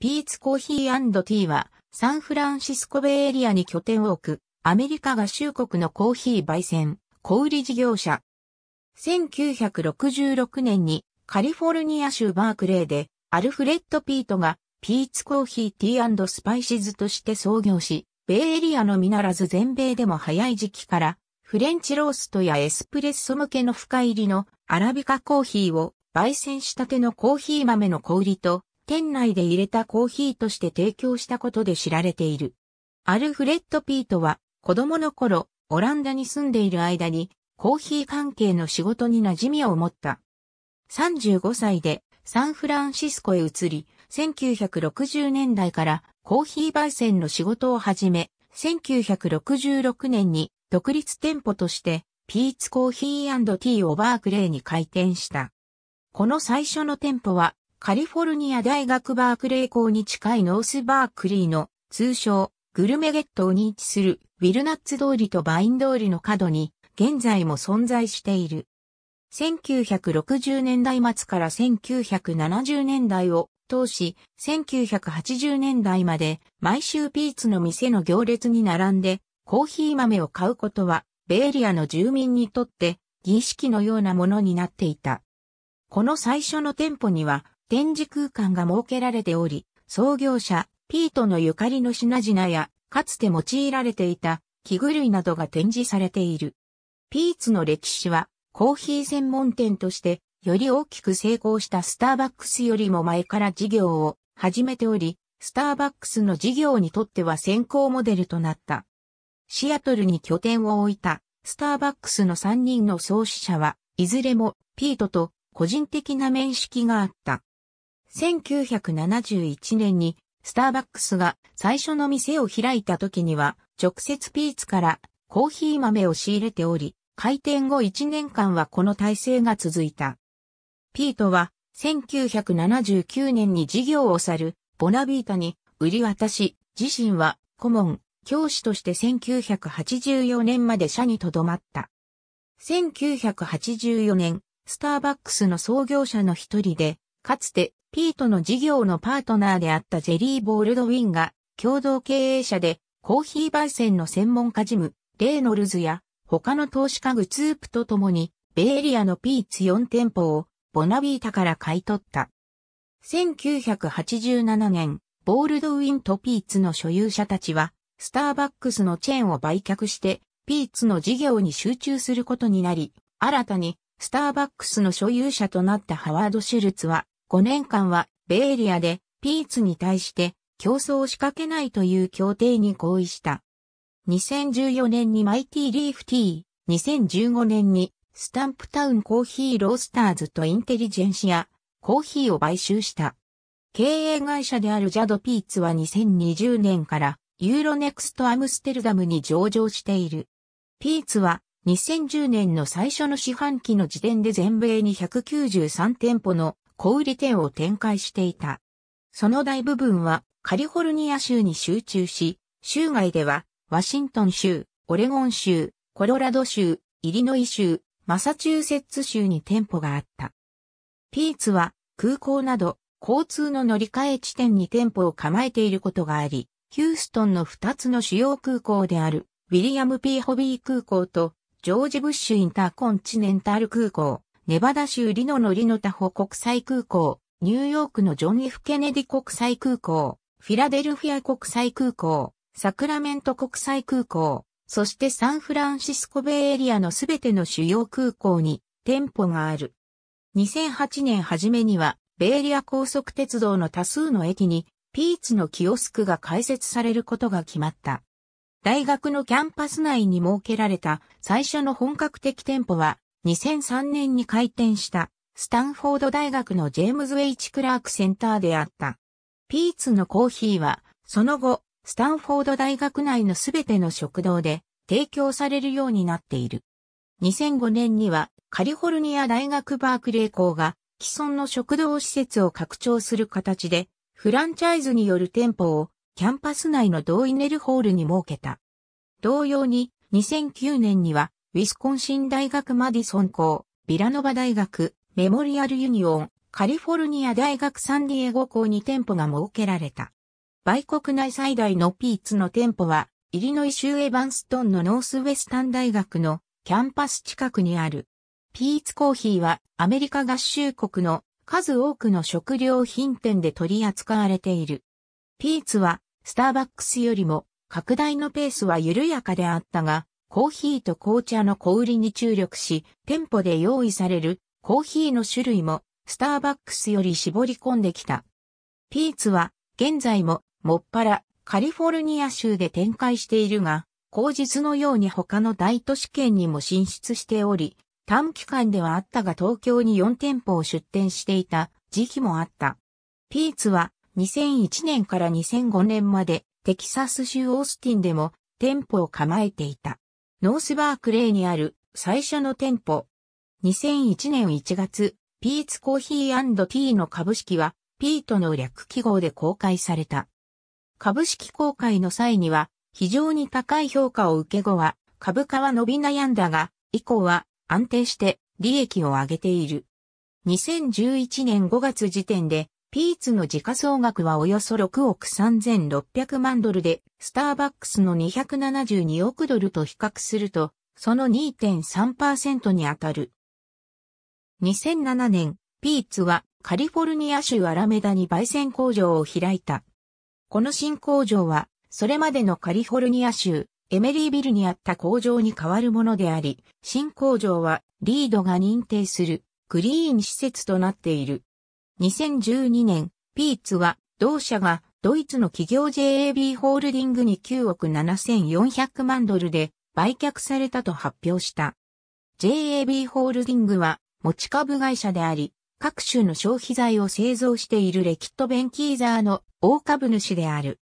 ピーツコーヒーティーは、サンフランシスコベイエリアに拠点を置く、アメリカ合衆国のコーヒー焙煎、小売事業者。1966年に、カリフォルニア州バークレーで、アルフレッド・ピートが、ピーツコーヒーティースパイシズとして創業し、ベイエリアのみならず全米でも早い時期から、フレンチローストやエスプレッソ向けの深入りのアラビカコーヒーを焙煎したてのコーヒー豆の小売と店内で入れたコーヒーとして提供したことで知られている。アルフレッド・ピートは子供の頃、オランダに住んでいる間にコーヒー関係の仕事に馴染みを持った。35歳でサンフランシスコへ移り、1960年代からコーヒー焙煎の仕事を始め、1966年に独立店舗としてピーツコーヒーティーをバークレーに開店した。この最初の店舗はカリフォルニア大学バークレー校に近いノースバークリーの通称グルメゲットに位置するウィルナッツ通りとバイン通りの角に現在も存在している。1960年代末から1970年代を通し、1980年代まで毎週ピーツの店の行列に並んでコーヒー豆を買うことはベイリアの住民にとって儀式のようなものになっていた。この最初の店舗には展示空間が設けられており、創業者、ピートのゆかりの品々や、かつて用いられていた器具類などが展示されている。ピーツの歴史は、コーヒー専門店として、より大きく成功したスターバックスよりも前から事業を始めており、スターバックスの事業にとっては先行モデルとなった。シアトルに拠点を置いた、スターバックスの3人の創始者は、いずれもピートと個人的な面識があった。1971年にスターバックスが最初の店を開いた時には直接ピーツからコーヒー豆を仕入れており、開店後1年間はこの体制が続いた。ピートは1979年に事業を去るボナビータに売り渡し、自身は顧問、教師として1984年まで社に留まった。1984年、スターバックスの創業者の一人で、かつてピートの事業のパートナーであったジェリー・ボールドウィンが共同経営者でコーヒー焙煎の専門家ジム、レイノルズや他の投資家グツープと共にベイエリアのピーツ4店舗をボナビータから買い取った。1987年、ボールドウィンとピーツの所有者たちは、スターバックスのチェーンを売却して、ピーツの事業に集中することになり、新たに、スターバックスの所有者となったハワード・シュルツは、5年間はベイエリアでピーツに対して競争を仕掛けないという協定に合意した。2014年にマイティリーフティー、2015年にスタンプタウンコーヒーロースターズとインテリジェンシア、コーヒーを買収した。経営会社であるジャドピーツは2020年からユーロネクストアムステルダムに上場している。ピーツは2010年の最初の四半期の時点で全米に193店舗の小売店を展開していた。その大部分はカリフォルニア州に集中し、州外ではワシントン州、オレゴン州、コロラド州、イリノイ州、マサチューセッツ州に店舗があった。ピーツは空港など交通の乗り換え地点に店舗を構えていることがあり、ヒューストンの2つの主要空港であるウィリアム・ピーホビー空港とジョージ・ブッシュ・インターコンチネンタル空港、ネバダ州リノのリノタホ国際空港、ニューヨークのジョン・ F・ ケネディ国際空港、フィラデルフィア国際空港、サクラメント国際空港、そしてサンフランシスコベイエリアのすべての主要空港に店舗がある。2008年初めには、ベイリア高速鉄道の多数の駅に、ピーツのキオスクが開設されることが決まった。大学のキャンパス内に設けられた最初の本格的店舗は、2003年に開店したスタンフォード大学のジェームズ・ウェイチ・クラークセンターであった。ピーツのコーヒーは、その後、スタンフォード大学内のすべての食堂で提供されるようになっている。2005年にはカリフォルニア大学バークレー校が既存の食堂施設を拡張する形でフランチャイズによる店舗をキャンパス内の同意イネルホールに設けた。同様に2009年にはウィスコンシン大学マディソン校、ビラノバ大学、メモリアルユニオン、カリフォルニア大学サンディエゴ校に店舗が設けられた。売国内最大のピーツの店舗は、イリノイ州エヴァンストンのノースウェスタン大学のキャンパス近くにある。ピーツコーヒーはアメリカ合衆国の数多くの食料品店で取り扱われている。ピーツはスターバックスよりも拡大のペースは緩やかであったが、コーヒーと紅茶の小売りに注力し、店舗で用意されるコーヒーの種類もスターバックスより絞り込んできた。ピーツは現在ももっぱらカリフォルニア州で展開しているが、後日のように他の大都市圏にも進出しており、短期間ではあったが東京に4店舗を出店していた時期もあった。ピーツは2001年から2005年までテキサス州オースティンでも店舗を構えていた。ノースバークレーにある最初の店舗。2001年1月、ピーツコーヒーティーの株式は、ピートの略記号で公開された。株式公開の際には、非常に高い評価を受け後は、株価は伸び悩んだが、以降は安定して利益を上げている。2011年5月時点でピーツの時価総額はおよそ6億3600万ドルで、スターバックスの272億ドルと比較すると、その2.3%に当たる。2007年、ピーツはカリフォルニア州アラメダに焙煎工場を開いた。この新工場は、それまでのカリフォルニア州、エメリービルにあった工場に変わるものであり、新工場はリードが認定するグリーン施設となっている。2012年、ピーツは、同社がドイツの企業 JAB ホールディングに9億7400万ドルで売却されたと発表した。JAB ホールディングは持ち株会社であり、各種の消費財を製造しているレキットベンキーザーの大株主である。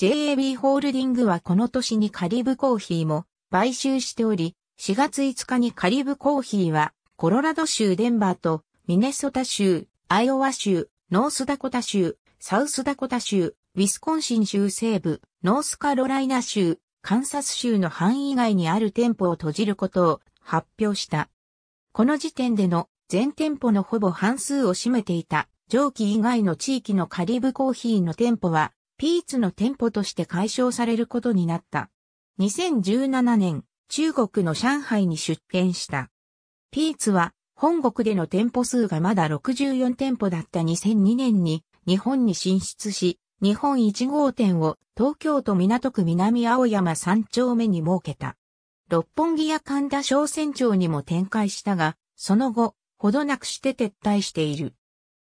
JAB ホールディングはこの年にカリブコーヒーも買収しており、4月5日にカリブコーヒーはコロラド州デンバーとミネソタ州アイオワ州、ノースダコタ州、サウスダコタ州、ウィスコンシン州西部、ノースカロライナ州、カンサス州の範囲外にある店舗を閉じることを発表した。この時点での全店舗のほぼ半数を占めていた上記以外の地域のカリブコーヒーの店舗はピーツの店舗として解消されることになった。2017年、中国の上海に出店した。ピーツは本国での店舗数がまだ64店舗だった2002年に日本に進出し、日本1号店を東京都港区南青山3丁目に設けた。六本木や神田商船町にも展開したが、その後、ほどなくして撤退している。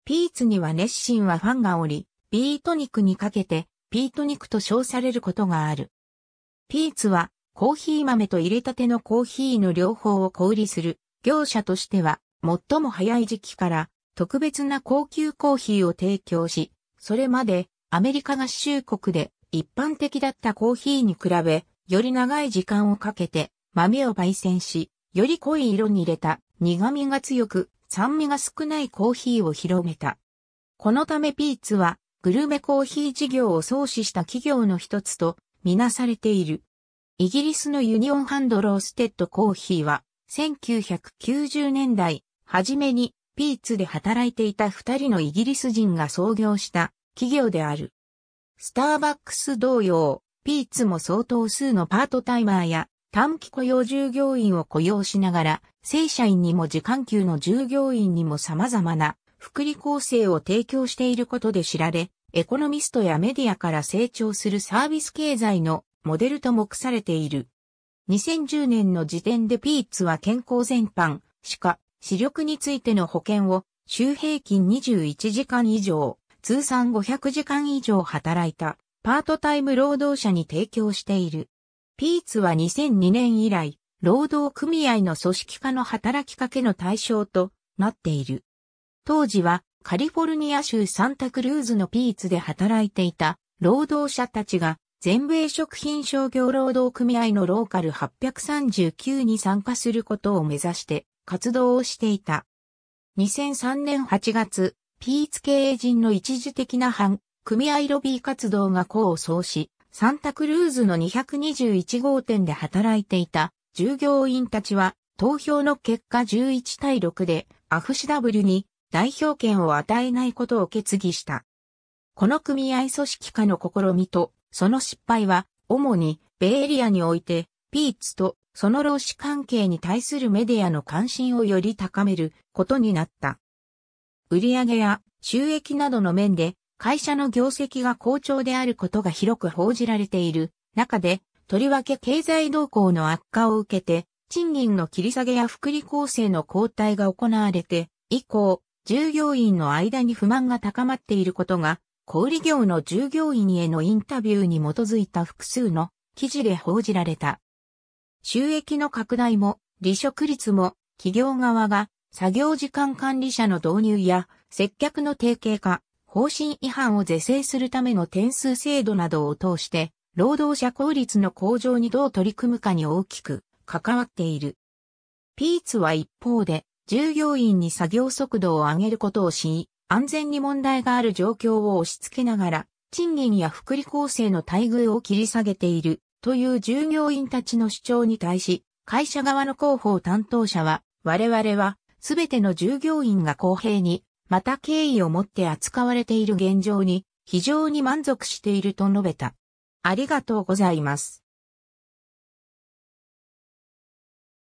ピーツには熱心はファンがおり、ビート肉にかけて、ピート肉と称されることがある。ピーツは、コーヒー豆と入れたてのコーヒーの両方を小売りする、業者としては、最も早い時期から特別な高級コーヒーを提供し、それまでアメリカ合衆国で一般的だったコーヒーに比べ、より長い時間をかけて豆を焙煎し、より濃い色に入れた苦味が強く酸味が少ないコーヒーを広めた。このためピーツはグルメコーヒー事業を創始した企業の一つとみなされている。イギリスのユニオンハンドローステッドコーヒーは1990年代はじめに、ピーツで働いていた二人のイギリス人が創業した企業である。スターバックス同様、ピーツも相当数のパートタイマーや短期雇用従業員を雇用しながら、正社員にも時間給の従業員にも様々な福利厚生を提供していることで知られ、エコノミストやメディアから成長するサービス経済のモデルと目されている。2010年の時点でピーツは健康全般、歯視力についての保険を週平均21時間以上、通算500時間以上働いたパートタイム労働者に提供している。ピーツは2002年以来、労働組合の組織化の働きかけの対象となっている。当時はカリフォルニア州サンタクルーズのピーツで働いていた労働者たちが全米食品商業労働組合のローカル839に参加することを目指して活動をしていた。2003年8月、ピーツ経営陣の一時的な反、組合ロビー活動が功を奏し、サンタクルーズの221号店で働いていた従業員たちは投票の結果11対6でアフシダブルに代表権を与えないことを決議した。この組合組織化の試みとその失敗は主にベイエリアにおいてピーツとその労使関係に対するメディアの関心をより高めることになった。売上や収益などの面で会社の業績が好調であることが広く報じられている中で、とりわけ経済動向の悪化を受けて、賃金の切り下げや福利厚生の交代が行われて、以降、従業員の間に不満が高まっていることが、小売業の従業員へのインタビューに基づいた複数の記事で報じられた。収益の拡大も、離職率も、企業側が作業時間管理者の導入や接客の定型化、方針違反を是正するための点数制度などを通して、労働者効率の向上にどう取り組むかに大きく関わっている。ピーツは一方で、従業員に作業速度を上げることをし、安全に問題がある状況を押し付けながら、賃金や福利厚生の待遇を切り下げているという従業員たちの主張に対し、会社側の広報担当者は、我々は、すべての従業員が公平に、また敬意を持って扱われている現状に、非常に満足していると述べた。ありがとうございます。